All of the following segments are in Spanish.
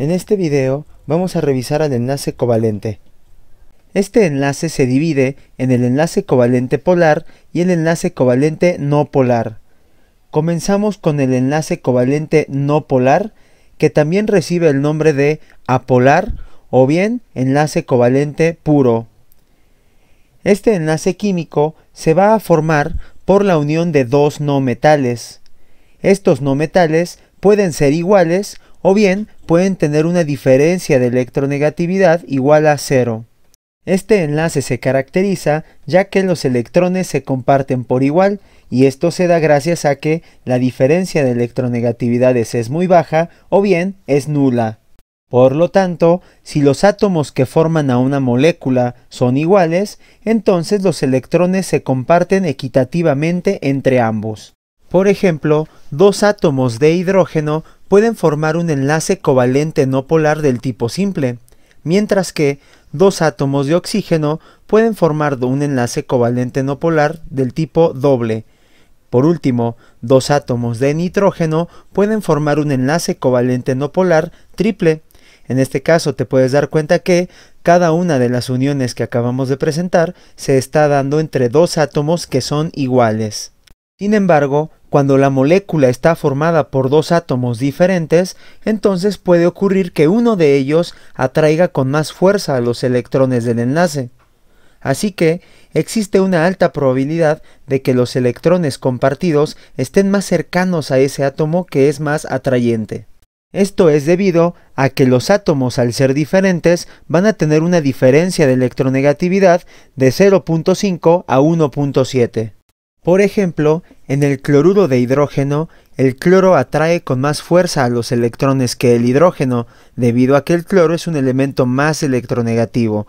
En este video vamos a revisar el enlace covalente. Este enlace se divide en el enlace covalente polar y el enlace covalente no polar. Comenzamos con el enlace covalente no polar, que también recibe el nombre de apolar o bien enlace covalente puro. Este enlace químico se va a formar por la unión de dos no metales. Estos no metales pueden ser iguales o bien pueden tener una diferencia de electronegatividad igual a cero. Este enlace se caracteriza ya que los electrones se comparten por igual y esto se da gracias a que la diferencia de electronegatividades es muy baja o bien es nula. Por lo tanto, si los átomos que forman a una molécula son iguales, entonces los electrones se comparten equitativamente entre ambos. Por ejemplo, dos átomos de hidrógeno pueden formar un enlace covalente no polar del tipo simple, mientras que dos átomos de oxígeno pueden formar un enlace covalente no polar del tipo doble. Por último, dos átomos de nitrógeno pueden formar un enlace covalente no polar triple. En este caso te puedes dar cuenta que cada una de las uniones que acabamos de presentar se está dando entre dos átomos que son iguales. Sin embargo, cuando la molécula está formada por dos átomos diferentes, entonces puede ocurrir que uno de ellos atraiga con más fuerza a los electrones del enlace. Así que existe una alta probabilidad de que los electrones compartidos estén más cercanos a ese átomo que es más atrayente. Esto es debido a que los átomos al ser diferentes van a tener una diferencia de electronegatividad de 0.5 a 1.7. Por ejemplo, en el cloruro de hidrógeno, el cloro atrae con más fuerza a los electrones que el hidrógeno, debido a que el cloro es un elemento más electronegativo.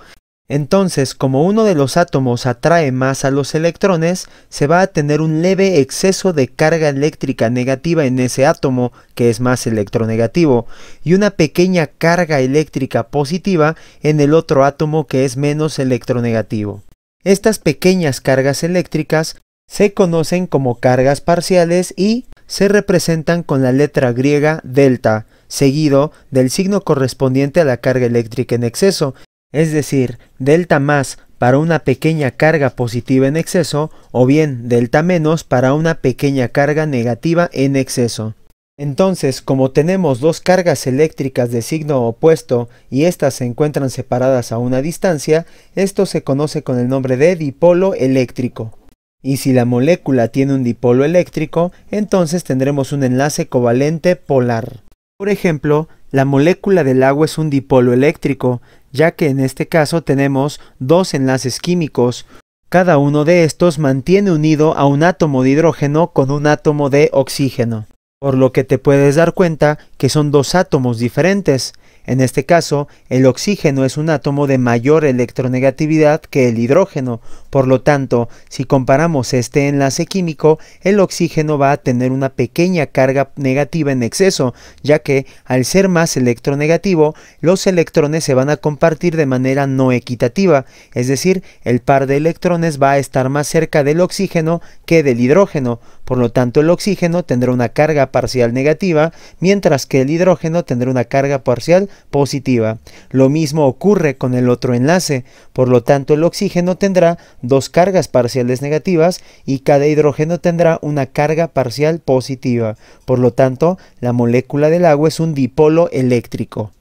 Entonces, como uno de los átomos atrae más a los electrones, se va a tener un leve exceso de carga eléctrica negativa en ese átomo, que es más electronegativo, y una pequeña carga eléctrica positiva en el otro átomo que es menos electronegativo. Estas pequeñas cargas eléctricas se conocen como cargas parciales y se representan con la letra griega delta, seguido del signo correspondiente a la carga eléctrica en exceso, es decir, delta más para una pequeña carga positiva en exceso o bien delta menos para una pequeña carga negativa en exceso. Entonces, como tenemos dos cargas eléctricas de signo opuesto y éstas se encuentran separadas a una distancia, esto se conoce con el nombre de dipolo eléctrico. Y si la molécula tiene un dipolo eléctrico, entonces tendremos un enlace covalente polar. Por ejemplo, la molécula del agua es un dipolo eléctrico, ya que en este caso tenemos dos enlaces químicos. Cada uno de estos mantiene unido a un átomo de hidrógeno con un átomo de oxígeno. Por lo que te puedes dar cuenta que son dos átomos diferentes. En este caso, el oxígeno es un átomo de mayor electronegatividad que el hidrógeno, por lo tanto, si comparamos este enlace químico, el oxígeno va a tener una pequeña carga negativa en exceso, ya que, al ser más electronegativo, los electrones se van a compartir de manera no equitativa, es decir, el par de electrones va a estar más cerca del oxígeno que del hidrógeno, por lo tanto el oxígeno tendrá una carga parcial negativa, mientras que el hidrógeno tendrá una carga parcial positiva. Lo mismo ocurre con el otro enlace, por lo tanto el oxígeno tendrá dos cargas parciales negativas y cada hidrógeno tendrá una carga parcial positiva. Por lo tanto, la molécula del agua es un dipolo eléctrico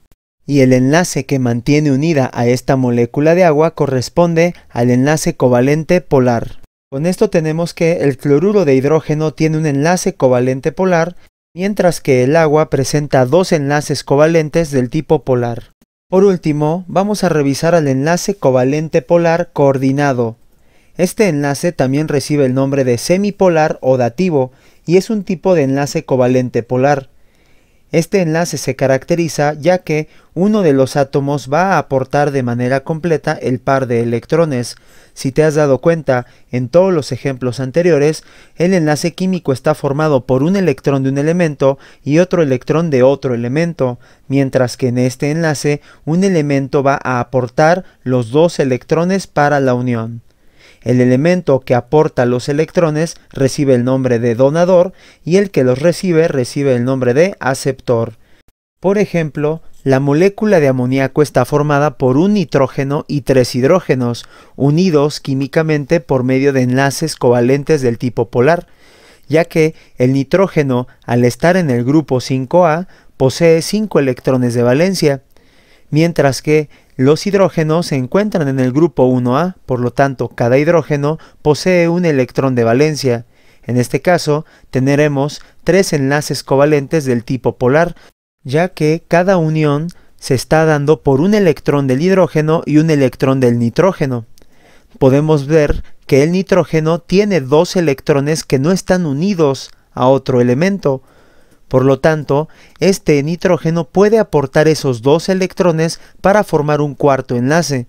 y el enlace que mantiene unida a esta molécula de agua corresponde al enlace covalente polar. Con esto tenemos que el cloruro de hidrógeno tiene un enlace covalente polar mientras que el agua presenta dos enlaces covalentes del tipo polar. Por último, vamos a revisar al enlace covalente polar coordinado. Este enlace también recibe el nombre de semipolar o dativo y es un tipo de enlace covalente polar. Este enlace se caracteriza ya que uno de los átomos va a aportar de manera completa el par de electrones. Si te has dado cuenta, en todos los ejemplos anteriores, el enlace químico está formado por un electrón de un elemento y otro electrón de otro elemento, mientras que en este enlace un elemento va a aportar los dos electrones para la unión. El elemento que aporta los electrones recibe el nombre de donador y el que los recibe recibe el nombre de aceptor. Por ejemplo, la molécula de amoníaco está formada por un nitrógeno y tres hidrógenos, unidos químicamente por medio de enlaces covalentes del tipo polar, ya que el nitrógeno, al estar en el grupo 5A, posee 5 electrones de valencia, mientras que los hidrógenos se encuentran en el grupo 1A, por lo tanto cada hidrógeno posee un electrón de valencia. En este caso, tendremos tres enlaces covalentes del tipo polar, ya que cada unión se está dando por un electrón del hidrógeno y un electrón del nitrógeno. Podemos ver que el nitrógeno tiene dos electrones que no están unidos a otro elemento, por lo tanto, este nitrógeno puede aportar esos dos electrones para formar un cuarto enlace.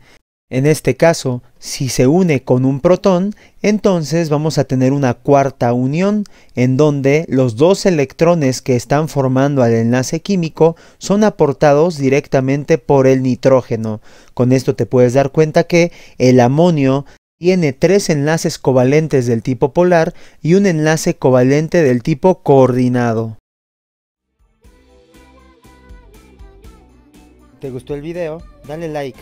En este caso, si se une con un protón, entonces vamos a tener una cuarta unión, en donde los dos electrones que están formando al enlace químico son aportados directamente por el nitrógeno. Con esto te puedes dar cuenta que el amonio tiene tres enlaces covalentes del tipo polar y un enlace covalente del tipo coordinado. ¿Te gustó el video? Dale like.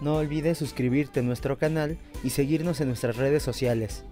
No olvides suscribirte a nuestro canal y seguirnos en nuestras redes sociales.